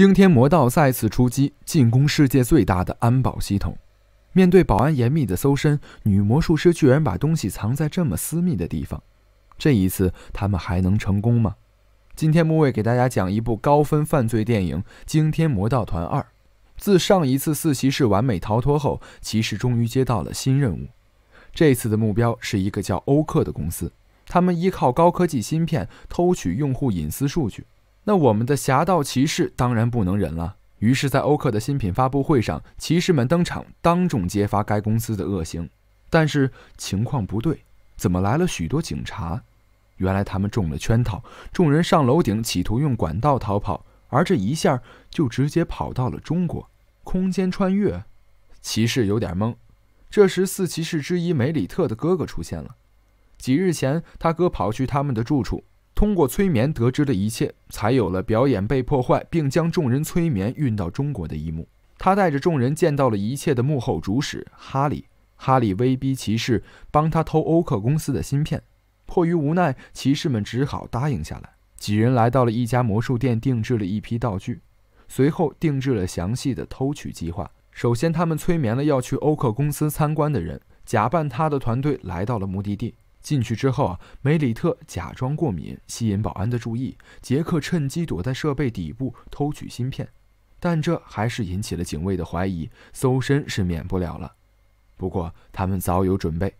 惊天魔盗再次出击，进攻世界最大的安保系统。面对保安严密的搜身，女魔术师居然把东西藏在这么私密的地方。这一次，他们还能成功吗？今天木卫给大家讲一部高分犯罪电影《惊天魔盗团二》。自上一次四骑士完美逃脱后，骑士终于接到了新任务。这次的目标是一个叫欧克的公司，他们依靠高科技芯片偷取用户隐私数据。那我们的侠盗骑士当然不能忍了，于是，在欧克的新品发布会上，骑士们登场，当众揭发该公司的恶行。但是情况不对，怎么来了许多警察？原来他们中了圈套。众人上楼顶，企图用管道逃跑，而这一下就直接跑到了中国。空间穿越，骑士有点懵。这时，四骑士之一梅里特的哥哥出现了。几日前，他哥跑去他们的住处。通过催眠得知的一切，才有了表演被破坏，并将众人催眠运到中国的一幕。他带着众人见到了一切的幕后主使哈利。哈利威逼骑士帮他偷欧克公司的芯片，迫于无奈，骑士们只好答应下来。几人来到了一家魔术店，定制了一批道具，随后定制了详细的偷取计划。首先，他们催眠了要去欧克公司参观的人，假扮他的团队来到了目的地。进去之后，梅里特假装过敏，吸引保安的注意。杰克趁机躲在设备底部偷取芯片，但这还是引起了警卫的怀疑，搜身是免不了了。不过他们早有准备，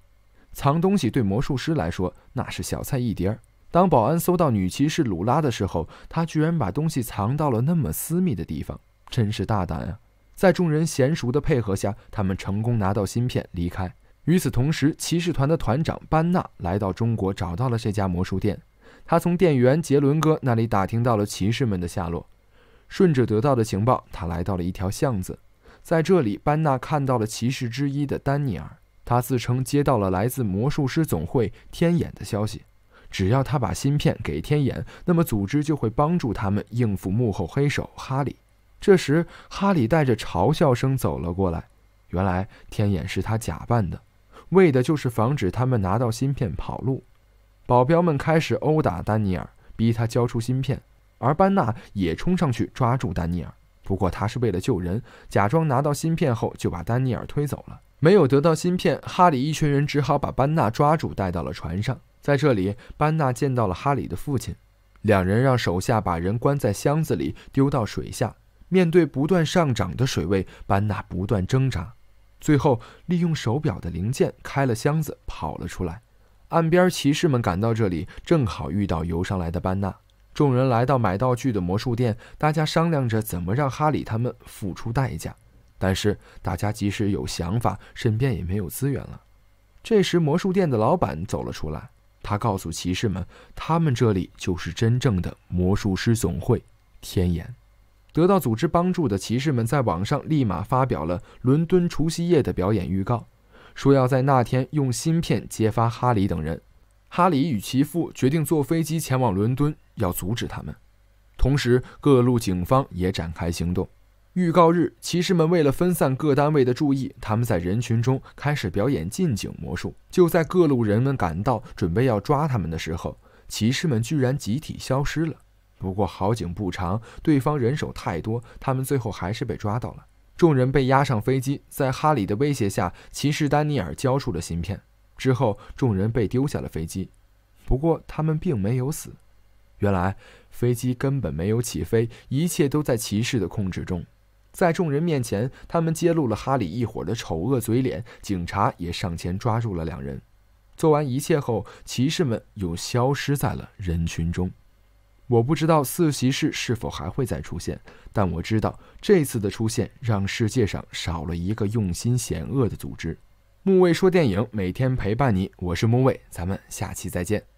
藏东西对魔术师来说那是小菜一碟儿。当保安搜到女骑士鲁拉的时候，他居然把东西藏到了那么私密的地方，真是大胆啊！在众人娴熟的配合下，他们成功拿到芯片，离开。与此同时，骑士团的团长班纳来到中国，找到了这家魔术店。他从店员杰伦哥那里打听到了骑士们的下落。顺着得到的情报，他来到了一条巷子，在这里，班纳看到了骑士之一的丹尼尔。他自称接到了来自魔术师总会天眼的消息，只要他把芯片给天眼，那么组织就会帮助他们应付幕后黑手哈里。这时，哈里带着嘲笑声走了过来。原来，天眼是他假扮的。为的就是防止他们拿到芯片跑路，保镖们开始殴打丹尼尔，逼他交出芯片，而班纳也冲上去抓住丹尼尔。不过他是为了救人，假装拿到芯片后就把丹尼尔推走了。没有得到芯片，哈里一群人只好把班纳抓住，带到了船上。在这里，班纳见到了哈里的父亲，两人让手下把人关在箱子里，丢到水下。面对不断上涨的水位，班纳不断挣扎。最后，利用手表的零件开了箱子，跑了出来。岸边骑士们赶到这里，正好遇到游上来的班纳。众人来到买道具的魔术店，大家商量着怎么让哈里他们付出代价。但是，大家即使有想法，身边也没有资源了。这时，魔术店的老板走了出来，他告诉骑士们，他们这里就是真正的魔术师总会。天眼。得到组织帮助的骑士们在网上立马发表了伦敦除夕夜的表演预告，说要在那天用芯片揭发哈里等人。哈里与其父决定坐飞机前往伦敦，要阻止他们。同时，各路警方也展开行动。预告日，骑士们为了分散各单位的注意，他们在人群中开始表演近景魔术。就在各路人们赶到准备要抓他们的时候，骑士们居然集体消失了。不过好景不长，对方人手太多，他们最后还是被抓到了。众人被押上飞机，在哈里的威胁下，骑士丹尼尔交出了芯片。之后，众人被丢下了飞机。不过他们并没有死，原来飞机根本没有起飞，一切都在骑士的控制中。在众人面前，他们揭露了哈里一伙的丑恶嘴脸。警察也上前抓住了两人。做完一切后，骑士们又消失在了人群中。我不知道四骑士是否还会再出现，但我知道这次的出现让世界上少了一个用心险恶的组织。木卫说电影每天陪伴你，我是木卫，咱们下期再见。